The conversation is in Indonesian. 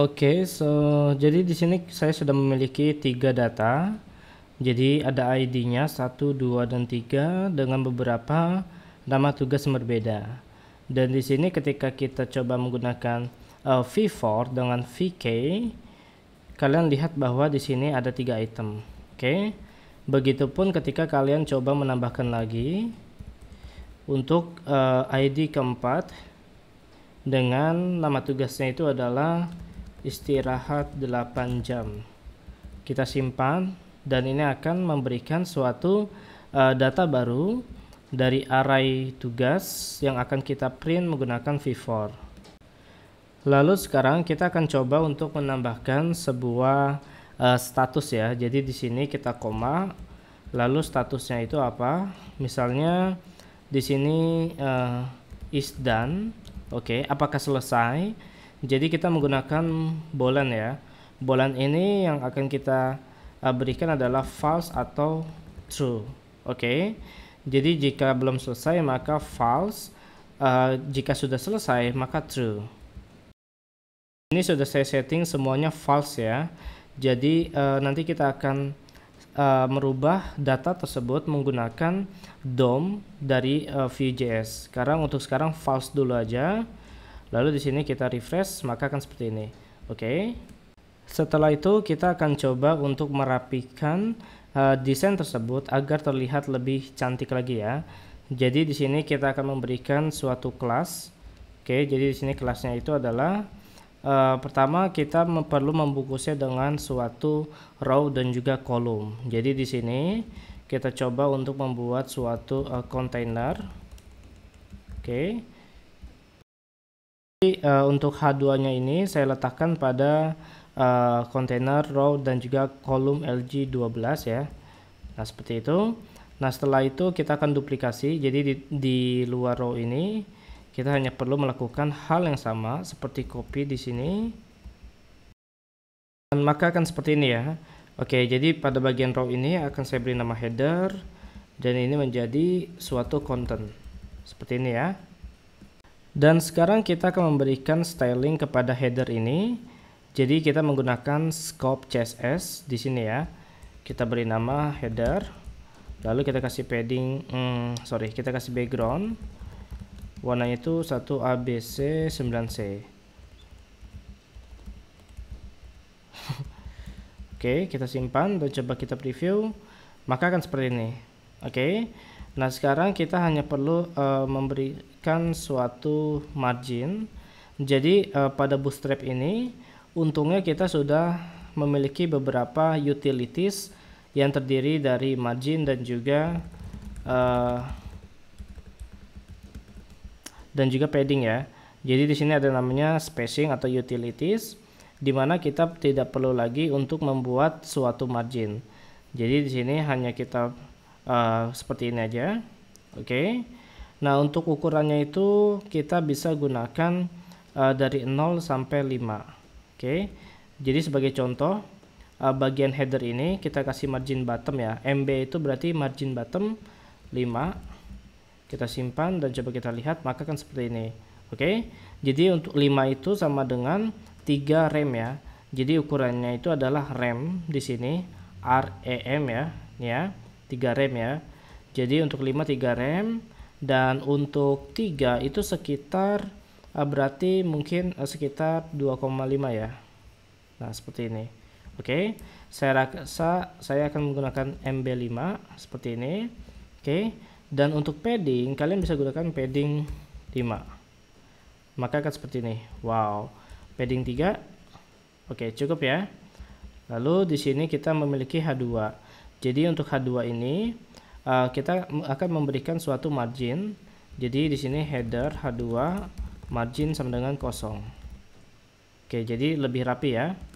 Oke, okay, so jadi di sini saya sudah memiliki tiga data. Jadi ada ID-nya 1, 2, dan 3 dengan beberapa nama tugas yang berbeda. Dan di sini ketika kita coba menggunakan uh, eh, V4 dengan VK, kalian lihat bahwa di sini ada tiga item. Oke. Okay? Begitupun ketika kalian coba menambahkan lagi untuk uh, eh, ID keempat dengan nama tugasnya itu adalah istirahat 8 jam. Kita simpan dan ini akan memberikan suatu uh, data baru dari array tugas yang akan kita print menggunakan v4. Lalu sekarang kita akan coba untuk menambahkan sebuah uh, status ya. Jadi di sini kita koma lalu statusnya itu apa? Misalnya di sini uh, is done. Oke, okay. apakah selesai? Jadi kita menggunakan bolan ya. Bolan ini yang akan kita eh, berikan adalah false atau true. Oke. Okay? Jadi jika belum selesai maka false, uh, jika sudah selesai maka true. Ini sudah saya setting semuanya false ya. Jadi uh, nanti kita akan uh, merubah data tersebut menggunakan DOM dari uh, Vue.js. Sekarang untuk sekarang false dulu aja. Lalu di sini kita refresh, maka akan seperti ini. Oke. Okay. Setelah itu kita akan coba untuk merapikan uh, desain tersebut agar terlihat lebih cantik lagi ya. Jadi di sini kita akan memberikan suatu kelas. Oke, jadi di sini kelasnya itu adalah uh, pertama kita perlu membungkusnya dengan suatu row dan juga kolom. Jadi di sini kita coba untuk membuat suatu uh, container. Oke. Jadi uh, eh, untuk H2-nya ini saya letakkan pada eh, kontainer uh, row dan juga kolom LG12 ya. Nah, seperti itu. Nah, setelah itu kita akan duplikasi. Jadi di, di luar row ini kita hanya perlu melakukan hal yang sama seperti copy di sini. Dan maka akan seperti ini ya. Oke, jadi pada bagian row ini akan saya beri nama header dan ini menjadi suatu konten. Seperti ini ya. Dan sekarang kita akan memberikan styling kepada header ini. Jadi kita menggunakan scope CSS di sini ya. Kita beri nama header. Lalu kita kasih padding, hmm, sorry, kita kasih background. Warna itu 1 ABC 9C. Oke, okay, kita simpan dan coba kita preview. Maka akan seperti ini. Oke. Okay. Nah, sekarang kita hanya perlu uh, memberikan suatu margin. Jadi, uh, pada bootstrap ini, untungnya kita sudah memiliki beberapa utilities yang terdiri dari margin dan juga uh, dan juga padding ya. Jadi di sini ada namanya spacing atau utilities di mana kita tidak perlu lagi untuk membuat suatu margin. Jadi di sini hanya kita Eh, seperti ini aja oke okay. nah untuk ukurannya itu kita bisa gunakan uh, dari 0 sampai 5 oke okay. jadi sebagai contoh uh, bagian header ini kita kasih margin bottom ya MB itu berarti margin bottom 5 kita simpan dan coba kita lihat maka kan seperti ini oke okay. jadi untuk 5 itu sama dengan 3 rem ya jadi ukurannya itu adalah rem di sini REM ya ya 3 rem ya jadi untuk 5 3 rem dan untuk 3 itu sekitar eh, berarti mungkin eh, sekitar 2,5 ya nah seperti ini oke okay. saya rasa saya akan menggunakan MB5 seperti ini oke okay. dan untuk padding kalian bisa gunakan padding 5 maka akan seperti ini wow padding 3 oke okay, cukup ya lalu di sini kita memiliki H2 jadi untuk H2 ini uh, kita akan memberikan suatu margin. Jadi di sini header H2 margin sama dengan kosong. Oke, jadi lebih rapi ya.